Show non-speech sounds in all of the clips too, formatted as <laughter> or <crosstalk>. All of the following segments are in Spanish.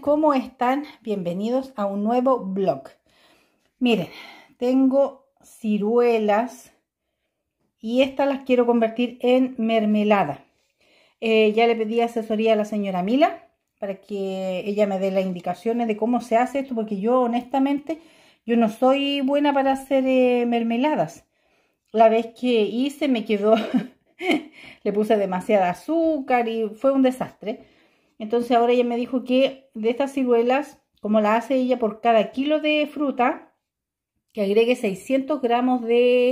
¿cómo están? Bienvenidos a un nuevo blog. Miren, tengo ciruelas y estas las quiero convertir en mermelada. Eh, ya le pedí asesoría a la señora Mila para que ella me dé las indicaciones de cómo se hace esto, porque yo honestamente, yo no soy buena para hacer eh, mermeladas. La vez que hice me quedó, <laughs> le puse demasiada azúcar y fue un desastre. Entonces ahora ella me dijo que de estas ciruelas, como la hace ella por cada kilo de fruta, que agregue 600 gramos de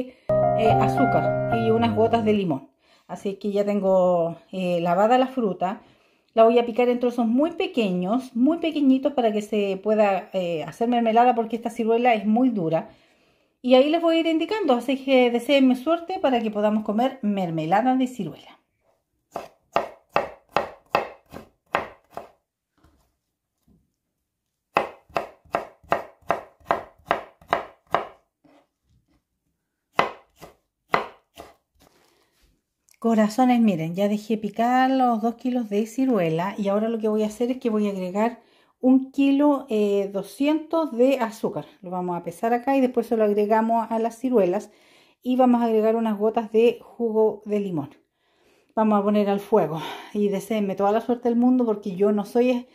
eh, azúcar y unas gotas de limón. Así que ya tengo eh, lavada la fruta. La voy a picar en trozos muy pequeños, muy pequeñitos para que se pueda eh, hacer mermelada porque esta ciruela es muy dura. Y ahí les voy a ir indicando, así que deseenme suerte para que podamos comer mermelada de ciruela. Corazones, miren, ya dejé picar los 2 kilos de ciruela y ahora lo que voy a hacer es que voy a agregar un kilo eh, 200 de azúcar. Lo vamos a pesar acá y después se lo agregamos a las ciruelas y vamos a agregar unas gotas de jugo de limón. Vamos a poner al fuego y deseenme toda la suerte del mundo porque yo no soy,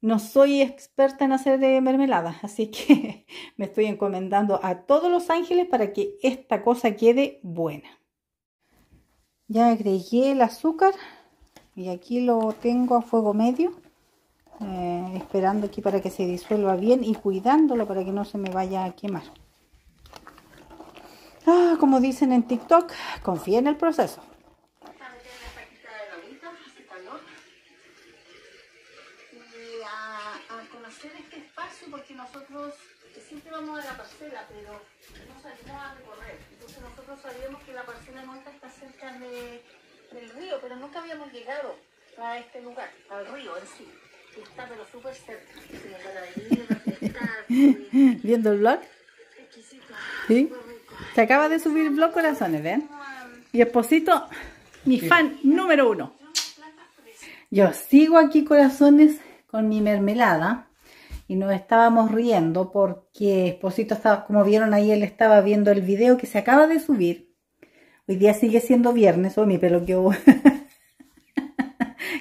no soy experta en hacer de eh, mermelada, así que <laughs> me estoy encomendando a todos los ángeles para que esta cosa quede buena. Ya agregué el azúcar y aquí lo tengo a fuego medio, eh, esperando aquí para que se disuelva bien y cuidándolo para que no se me vaya a quemar. Ah, como dicen en TikTok, confía en el proceso. porque nosotros siempre vamos a la parcela, pero no salimos a recorrer nosotros sabíamos que la parcela nuestra está cerca de, del río, pero nunca habíamos llegado a este lugar, al río en sí. está pero súper cerca, viendo ¿Viendo el blog? Exquisito. ¿Sí? Se acaba de subir el blog Corazones, ¿ven? Y Esposito, mi fan número uno. Yo sigo aquí, Corazones, con mi mermelada y nos estábamos riendo porque Esposito estaba, como vieron ahí, él estaba viendo el video que se acaba de subir. Hoy día sigue siendo viernes, o mi pelo que <laughs>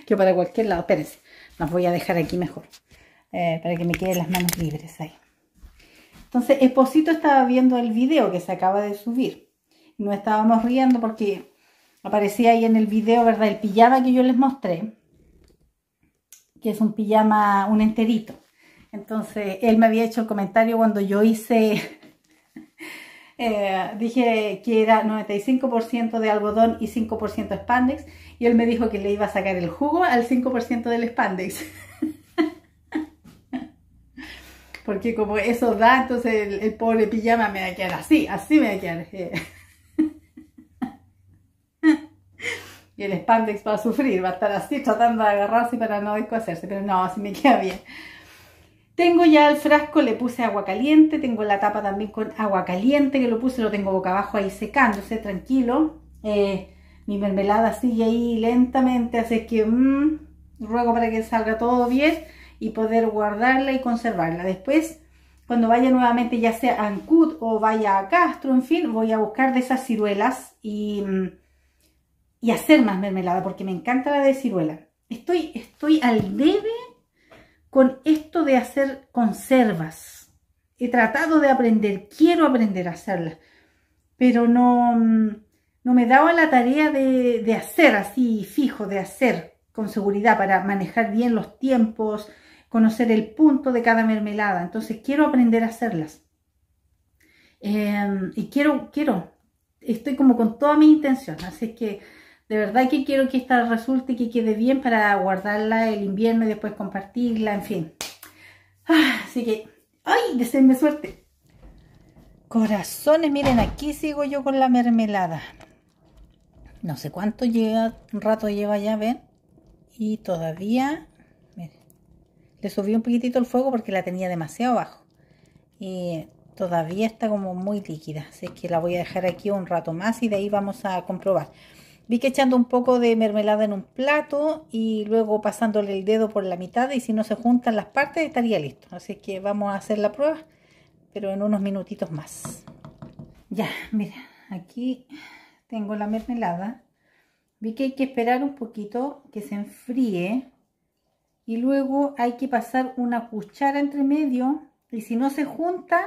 que para cualquier lado. Espérense, nos voy a dejar aquí mejor, eh, para que me queden las manos libres ahí. Entonces, Esposito estaba viendo el video que se acaba de subir. Y nos estábamos riendo porque aparecía ahí en el video, ¿verdad? El pijama que yo les mostré, que es un pijama, un enterito. Entonces, él me había hecho el comentario cuando yo hice, <laughs> eh, dije que era 95% de algodón y 5% spandex, y él me dijo que le iba a sacar el jugo al 5% del spandex. <laughs> Porque como eso da, entonces el, pobre pijama me va a quedar así, así me va a quedar. Eh. <laughs> y el spandex va a sufrir, va a estar así tratando de agarrarse para no descoserse, pero no, así me queda bien. Tengo ya el frasco, le puse agua caliente, tengo la tapa también con agua caliente que lo puse, lo tengo boca abajo ahí secándose, tranquilo. Eh, mi mermelada sigue ahí lentamente, así que mm, ruego para que salga todo bien y poder guardarla y conservarla. Después, cuando vaya nuevamente ya sea a Ancud o vaya a Castro, en fin, voy a buscar de esas ciruelas y, mm, hacer más mermelada porque me encanta la de ciruela. Estoy, estoy al debe con esto de hacer conservas. He tratado de aprender, quiero aprender a hacerlas, pero no, mm, no me daba la tarea de, de hacer así fijo, de hacer con seguridad para manejar bien los tiempos, conocer el punto de cada mermelada. Entonces quiero aprender a hacerlas. Em, y quiero, quiero, estoy como con toda mi intención. Así que de verdad que quiero que esta resulte, que quede bien para guardarla el invierno y después compartirla, en fin. Ah, así que, ¡ay! Deseenme suerte. Corazones, miren, aquí sigo yo con la mermelada. No sé cuánto lleva, un rato lleva ya, ven. Y todavía, miren, le subí un poquitito el fuego porque la tenía demasiado bajo. Y todavía está como muy líquida, así que la voy a dejar aquí un rato más y de ahí vamos a comprobar. Vi que echando un poco de mermelada en un plato y luego pasándole el dedo por la mitad y si no se juntan las partes estaría listo. Así que vamos a hacer la prueba, pero en unos minutitos más. Ya, mira, aquí tengo la mermelada. Vi que hay que esperar un poquito que se enfríe y luego hay que pasar una cuchara entre medio y si no se juntan,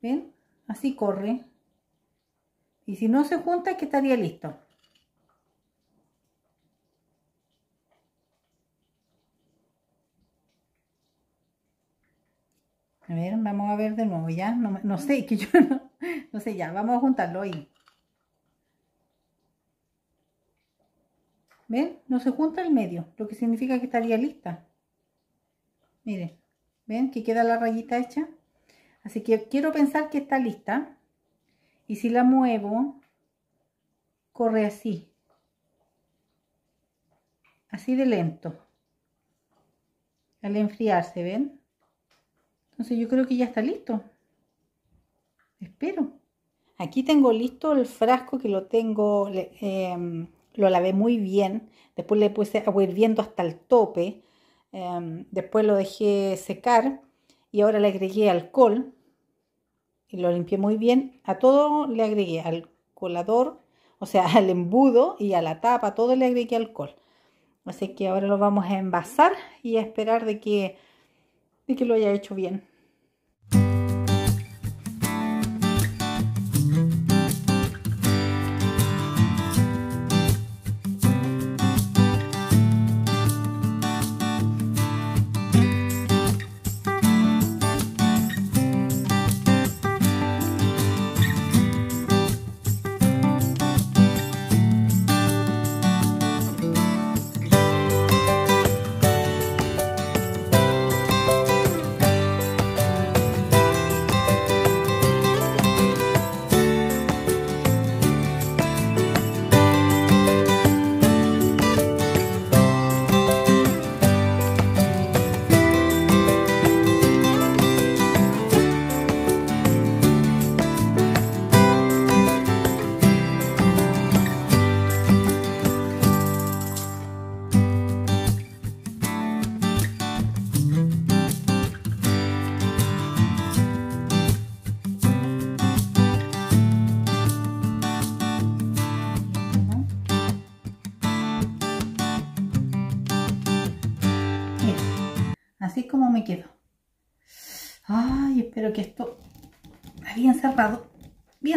¿ven? Así corre y si no se junta es que estaría listo. A ver, vamos a ver de nuevo, ya. No, sé, <laughs> que yo no, sé, ya. Vamos a juntarlo ahí. ¿Ven? No se junta el medio, lo que significa que estaría lista. Miren, ¿ven? Que queda la rayita hecha. Así que quiero pensar que está lista. Y si la muevo, corre así. Así de lento. Al enfriarse, ¿ven? Entonces yo creo que ya está listo. Espero. Aquí tengo listo el frasco que lo tengo, em, lo lavé muy bien. Después le puse agua hirviendo hasta el tope. Em, después lo dejé secar y ahora le agregué alcohol y lo limpié muy bien. A todo le agregué al colador, o sea, <laughs> al embudo y a la tapa, todo le agregué alcohol. Así que ahora lo vamos a envasar y a esperar de que, de que lo haya hecho bien.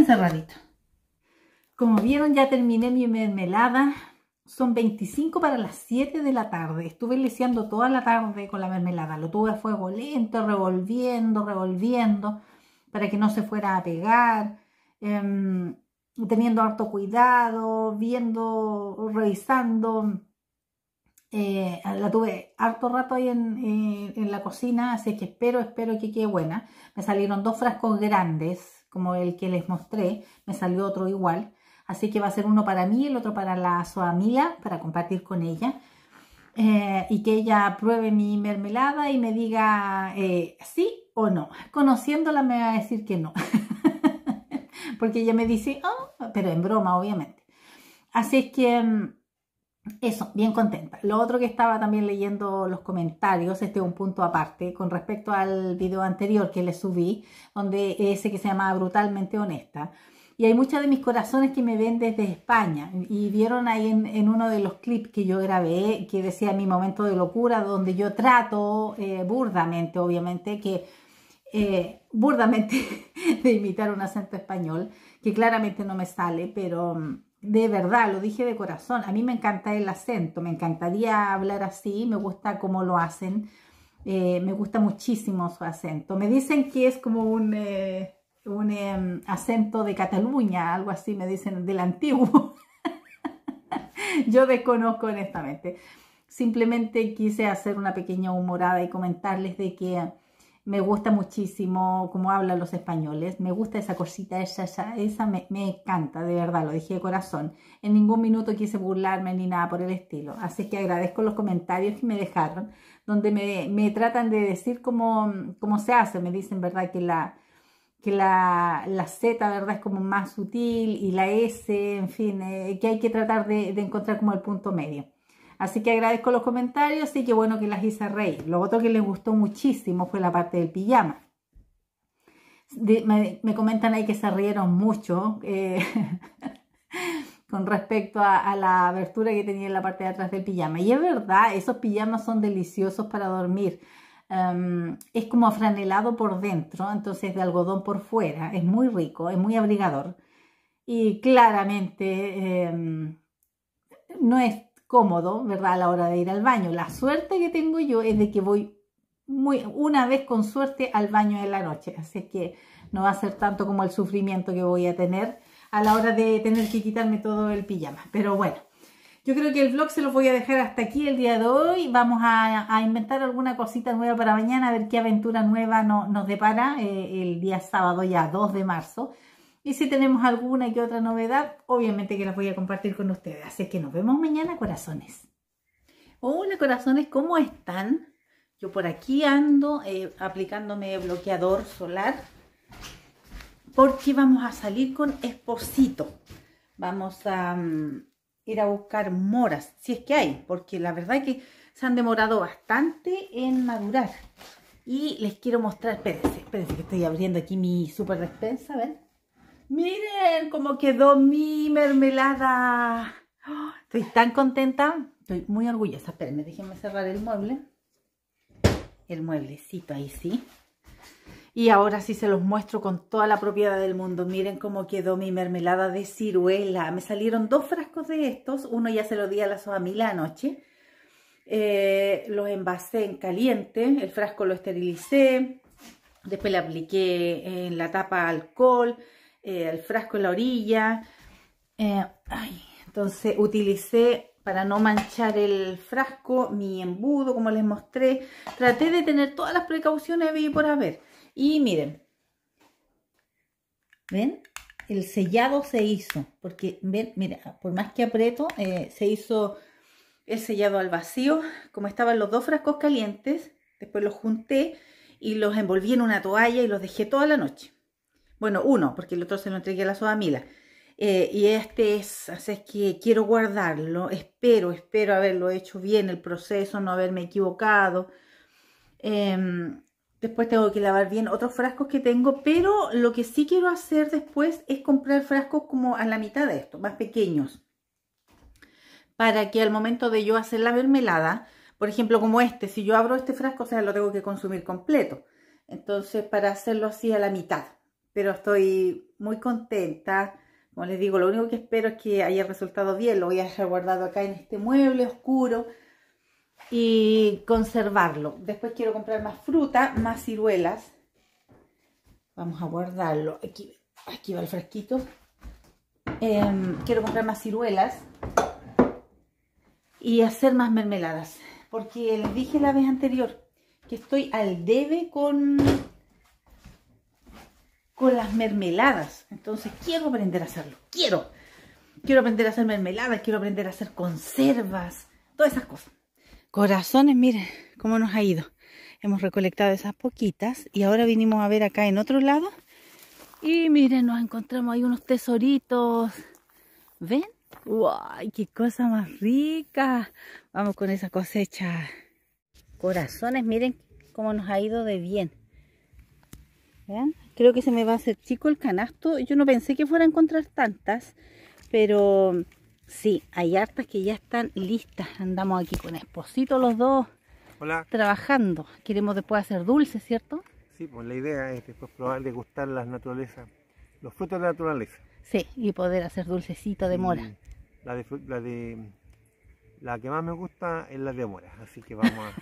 cerradito. Como vieron ya terminé mi mermelada. Son 25 para las 7 de la tarde. Estuve lisiando toda la tarde con la mermelada. Lo tuve a fuego lento, revolviendo, revolviendo, para que no se fuera a pegar. Em, teniendo harto cuidado, viendo, revisando. Eh, la tuve harto rato ahí en, eh, en la cocina, así que espero, espero que quede buena. Me salieron dos frascos grandes como el que les mostré, me salió otro igual. Así que va a ser uno para mí, el otro para la su amiga, para compartir con ella. Eh, y que ella pruebe mi mermelada y me diga eh, sí o no. Conociéndola me va a decir que no. <laughs> Porque ella me dice, oh", pero en broma, obviamente. Así es que mm, eso, bien contenta. Lo otro que estaba también leyendo los comentarios, este es un punto aparte, con respecto al video anterior que le subí, donde ese que se llamaba Brutalmente Honesta. Y hay muchas de mis corazones que me ven desde España y vieron ahí en, uno de los clips que yo grabé, que decía mi momento de locura, donde yo trato eh, burdamente, obviamente, que eh, burdamente <laughs> de imitar un acento español, que claramente no me sale, pero mm, de verdad, lo dije de corazón, a mí me encanta el acento, me encantaría hablar así, me gusta cómo lo hacen, eh, me gusta muchísimo su acento. Me dicen que es como un, eh, un em, acento de Cataluña, algo así, me dicen del antiguo. <laughs> Yo desconozco honestamente. Simplemente quise hacer una pequeña humorada y comentarles de que me gusta muchísimo cómo hablan los españoles, me gusta esa cosita, esa, esa, esa me, encanta, de verdad, lo dije de corazón. En ningún minuto quise burlarme ni nada por el estilo, así que agradezco los comentarios que me dejaron, donde me, tratan de decir cómo, cómo, se hace, me dicen, ¿verdad?, que la que la, Z, ¿verdad?, es como más sutil y la S, en fin, eh, que hay que tratar de, de encontrar como el punto medio. Así que agradezco los comentarios y qué bueno que las hice reír. Lo otro que les gustó muchísimo fue la parte del pijama. me, comentan ahí que se rieron mucho eh, <laughs> con respecto a, la abertura que tenía en la parte de atrás del pijama. Y es verdad, esos pijamas son deliciosos para dormir. Em, es como afranelado por dentro, entonces de algodón por fuera. Es muy rico, es muy abrigador. Y claramente em, no es cómodo, ¿verdad? A la hora de ir al baño. La suerte que tengo yo es de que voy muy, una vez con suerte al baño en la noche, así que no va a ser tanto como el sufrimiento que voy a tener a la hora de tener que quitarme todo el pijama. Pero bueno, yo creo que el vlog se lo voy a dejar hasta aquí el día de hoy. Vamos a, inventar alguna cosita nueva para mañana, a ver qué aventura nueva nos depara eh, el día sábado ya 2 de marzo. Y si tenemos alguna que otra novedad, obviamente que las voy a compartir con ustedes. Así que nos vemos mañana, corazones. Hola, corazones, ¿cómo están? Yo por aquí ando eh, aplicándome bloqueador solar porque vamos a salir con Esposito. Vamos a mm, ir a buscar moras, si es que hay, porque la verdad es que se han demorado bastante en madurar. Y les quiero mostrar, espérense, espérense que estoy abriendo aquí mi super despensa, ¿ven? Miren cómo quedó mi mermelada. ¡Oh! estoy tan contenta. Estoy muy orgullosa. Espérenme, déjenme cerrar el mueble. El mueblecito ahí sí. Y ahora sí se los muestro con toda la propiedad del mundo. Miren cómo quedó mi mermelada de ciruela. Me salieron dos frascos de estos. Uno ya se lo di a la a anoche. Eh, los envasé en caliente. El frasco lo esterilicé. Después le apliqué en la tapa alcohol el eh, frasco en la orilla. Eh, entonces utilicé para no manchar el frasco, mi embudo, como les mostré. Traté de tener todas las precauciones vi por haber. Y miren, ¿ven? El sellado se hizo, porque, ven, mira, por más que aprieto, eh, se hizo el sellado al vacío. Como estaban los dos frascos calientes, después los junté y los envolví en una toalla y los dejé toda la noche. Bueno, uno, porque el otro se lo entregué a la Sodamila. Eh, y este es, así es que quiero guardarlo, espero, espero haberlo hecho bien el proceso, no haberme equivocado. Em, después tengo que lavar bien otros frascos que tengo, pero lo que sí quiero hacer después es comprar frascos como a la mitad de esto, más pequeños, para que al momento de yo hacer la mermelada, por ejemplo como este, si yo abro este frasco, o sea, lo tengo que consumir completo. Entonces, para hacerlo así a la mitad pero estoy muy contenta. Como les digo, lo único que espero es que haya resultado bien. Lo voy a guardado acá en este mueble oscuro y conservarlo. Después quiero comprar más fruta, más ciruelas. Vamos a guardarlo. Aquí, va el frasquito. Em, quiero comprar más ciruelas y hacer más mermeladas. Porque les dije la vez anterior que estoy al debe con con las mermeladas. Entonces quiero aprender a hacerlo, quiero. Quiero aprender a hacer mermeladas, quiero aprender a hacer conservas, todas esas cosas. Corazones, miren cómo nos ha ido. Hemos recolectado esas poquitas y ahora vinimos a ver acá en otro lado. Y miren, nos encontramos ahí unos tesoritos. ¿Ven? ¡Guay! ¡Qué cosa más rica! Vamos con esa cosecha. Corazones, miren cómo nos ha ido de bien. ¿Ven? Creo que se me va a hacer chico el canasto. Yo no pensé que fuera a encontrar tantas, pero sí, hay hartas que ya están listas. Andamos aquí con Esposito los dos trabajando. Queremos después hacer dulces, ¿cierto? Sí, pues la idea es después probar, gustar las naturalezas, los frutos de la naturaleza. Sí, y poder hacer dulcecito de mora. La de, la que más me gusta es la de mora, así que vamos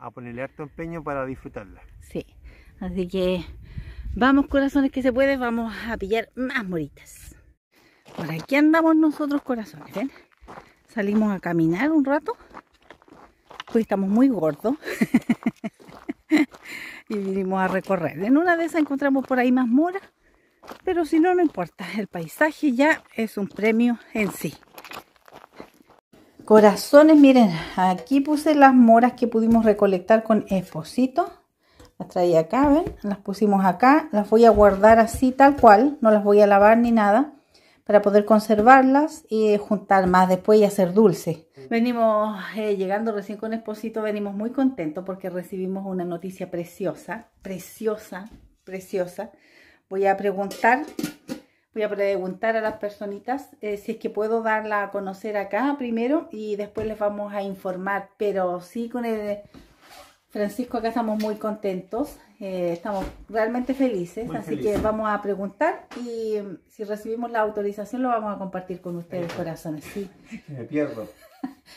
a <laughs> ponerle harto empeño para disfrutarla. Sí, así que Vamos corazones que se puede, vamos a pillar más moritas. Por aquí andamos nosotros corazones, ¿ven? Salimos a caminar un rato, pues estamos muy gordos. <laughs> y vinimos a recorrer. En una de esas encontramos por ahí más moras, pero si no, no importa. El paisaje ya es un premio en sí. Corazones, miren, aquí puse las moras que pudimos recolectar con esposito las traía acá, ¿ven? Las pusimos acá. Las voy a guardar así tal cual. No las voy a lavar ni nada. Para poder conservarlas y juntar más después y hacer dulce. Venimos eh, llegando recién con Esposito. Venimos muy contentos porque recibimos una noticia preciosa. Preciosa, preciosa. Voy a preguntar voy a preguntar a las personitas eh, si es que puedo darla a conocer acá primero y después les vamos a informar, pero sí con el, Francisco, acá estamos muy contentos, eh, estamos realmente felices, así que vamos a preguntar y mm, si recibimos la autorización lo vamos a compartir con ustedes, corazones. Sí. <laughs> Me pierdo.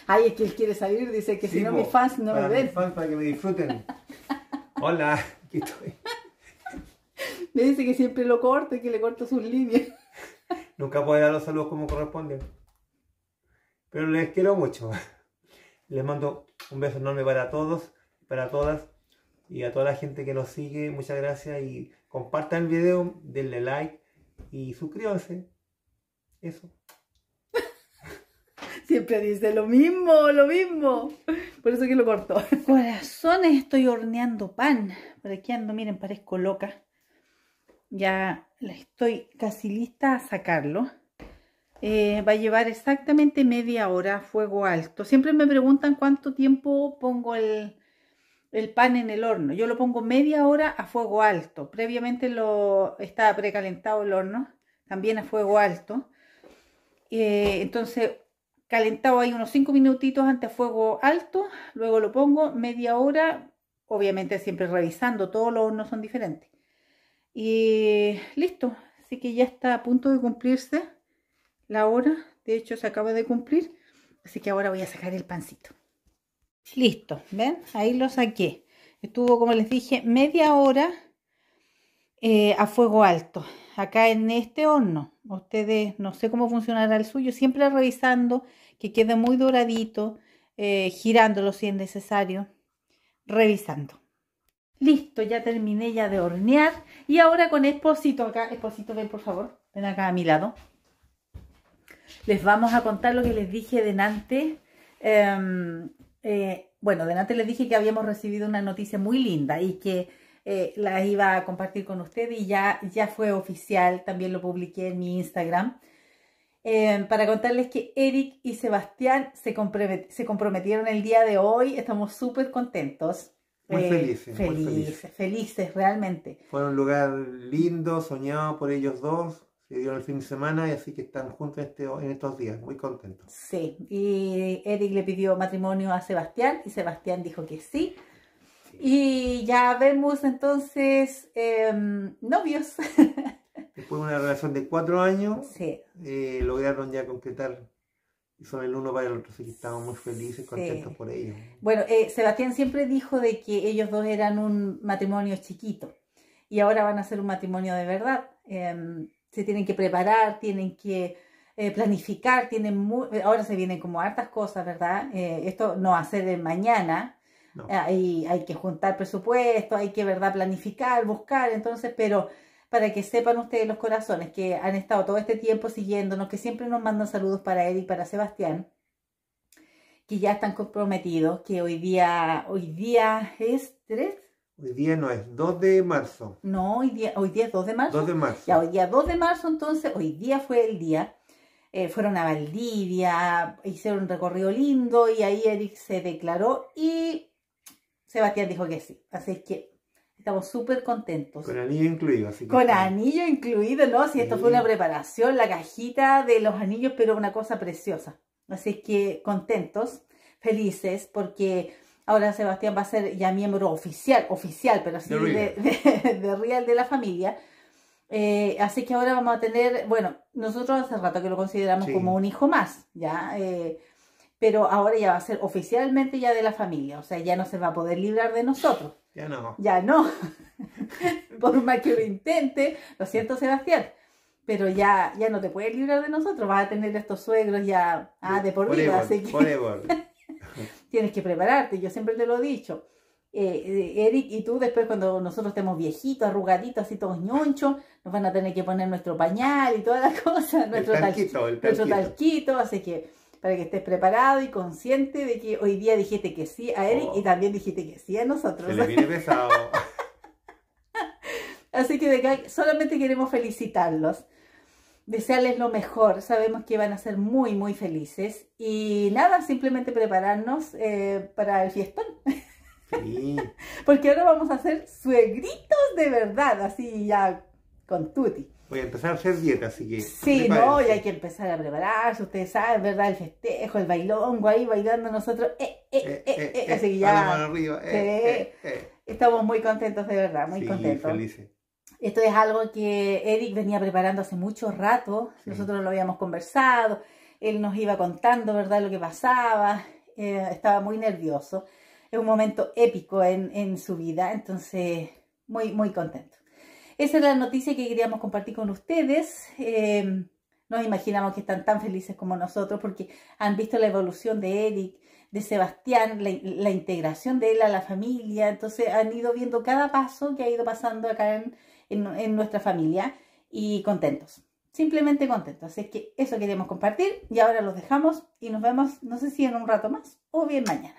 Ay, <laughs> es que él quiere salir, dice que si no mis fans no me ven. Mis fans para que me disfruten. <laughs> Hola, aquí estoy. Me dice que siempre lo corto y que le corto sus líneas. Nunca puedo dar los saludos como corresponde, Pero les quiero mucho. Les mando un beso enorme para todos para todas y a toda la gente que nos sigue. Muchas gracias y compartan el video, denle like y suscríbanse. Eso. <laughs> Siempre dice lo mismo, lo mismo. Por eso que lo corto. <laughs> Corazones, estoy horneando pan. Por aquí ando, miren, parezco loca. Ya estoy casi lista a sacarlo. Eh, va a llevar exactamente media hora a fuego alto. Siempre me preguntan cuánto tiempo pongo el, el pan en el horno. Yo lo pongo media hora a fuego alto. Previamente lo estaba precalentado el horno, también a fuego alto. Eh, entonces, calentado ahí unos 5 minutitos ante fuego alto, luego lo pongo media hora, obviamente siempre revisando, todos los hornos son diferentes. Y listo, así que ya está a punto de cumplirse la hora, de hecho se acaba de cumplir, así que ahora voy a sacar el pancito. Listo, ¿ven? Ahí lo saqué. Estuvo, como les dije, media hora eh, a fuego alto. Acá en este horno. Ustedes, no sé cómo funcionará el suyo. Siempre revisando que quede muy doradito. Eh, girándolo si es necesario. Revisando. Listo, ya terminé ya de hornear. Y ahora con Esposito acá. Esposito, ven por favor. Ven acá a mi lado. Les vamos a contar lo que les dije de Eh, eh, bueno, delante les dije que habíamos recibido una noticia muy linda y que eh, la iba a compartir con ustedes y ya, ya fue oficial, también lo publiqué en mi Instagram. Eh, para contarles que Eric y Sebastián se, comprometieron el día de hoy, estamos súper contentos. Eh, felices, felices, felices, realmente. Fue un lugar lindo, soñado por ellos dos, se dio el fin de semana y así que están juntos en, este, en estos días, muy contentos. Sí, y Eric le pidió matrimonio a Sebastián y Sebastián dijo que sí. Y ya vemos entonces em, novios. <laughs> Después de una relación de cuatro años, eh, lograron ya concretar y son el uno para el otro, así que estamos muy felices, contentos por ello. Bueno, eh, Sebastián siempre dijo de que ellos dos eran un matrimonio chiquito y ahora van a ser un matrimonio de verdad. Em, se tienen que preparar, tienen que eh, planificar, tienen eh, ahora se vienen como hartas cosas, ¿verdad? Eh, esto no hace de mañana, Hay, ah, hay, que juntar presupuesto, hay que, ¿verdad?, planificar, buscar, entonces, pero para que sepan ustedes los corazones que han estado todo este tiempo siguiéndonos, que siempre nos mandan saludos para él y para Sebastián, que ya están comprometidos, que hoy día, hoy día es tres Hoy día no es 2 de marzo. No, hoy día, hoy día es 2 de marzo. 2 de marzo. Ya, hoy día 2 de marzo, entonces, hoy día fue el día. Eh, fueron a Valdivia, hicieron un recorrido lindo y ahí Eric se declaró y Sebastián dijo que sí. Así que estamos súper contentos. Con anillo incluido, así que Con anillo incluido, ¿no? Si esto fue una preparación, la cajita de los anillos, pero una cosa preciosa. Así que contentos, felices, porque Ahora Sebastián va a ser ya miembro oficial, oficial, pero sí de, real de <laughs> la familia. Eh, así que ahora vamos a tener, bueno, nosotros hace rato que lo consideramos como un hijo más, ¿ya? Eh, pero ahora ya va a ser oficialmente ya de la familia, o sea, ya no se va a poder librar de nosotros. Ya no. Ya no. <laughs> Por más que lo intente, lo siento Sebastián, pero ya, ya no te puedes librar de nosotros, vas a tener estos suegros ya ah, de por vida, así que... <laughs> tienes que prepararte, yo siempre te lo he dicho. Eh, eh, Eric y tú después cuando nosotros estemos viejitos, arrugaditos, así todos ñonchos, nos van a tener que poner nuestro pañal y todas las <laughs> cosas, nuestro, talquito, nuestro talquito, así que para que estés preparado y consciente de que hoy día dijiste que sí a Eric oh. y también dijiste que sí a nosotros. viene pesado. <laughs> así que de solamente queremos felicitarlos desearles lo mejor, sabemos que van a ser muy, muy felices. Y nada, simplemente prepararnos para el fiestón. Sí. Porque ahora vamos a hacer suegritos de verdad, así ya con tutti. Voy a empezar a hacer dieta, así que... Sí, no, y hay que empezar a prepararse, ustedes saben, ¿verdad? El festejo, el bailongo ahí bailando nosotros, eh, eh, eh, eh así que ya... estamos muy contentos, de verdad, muy sí, contentos. felices. Esto es algo que Eric venía preparando hace mucho rato, nosotros lo habíamos conversado, él nos iba contando, ¿verdad?, lo que pasaba, eh, estaba muy nervioso, es un momento épico en, su vida, entonces muy, muy contento. Esa es la noticia que queríamos compartir con ustedes. Eh, nos imaginamos que están tan felices como nosotros porque han visto la evolución de Eric, de Sebastián, la, integración de él a la familia. Entonces han ido viendo cada paso que ha ido pasando acá en, en, nuestra familia y contentos. Simplemente contentos. Así es que eso queremos compartir y ahora los dejamos y nos vemos, no sé si en un rato más o bien mañana.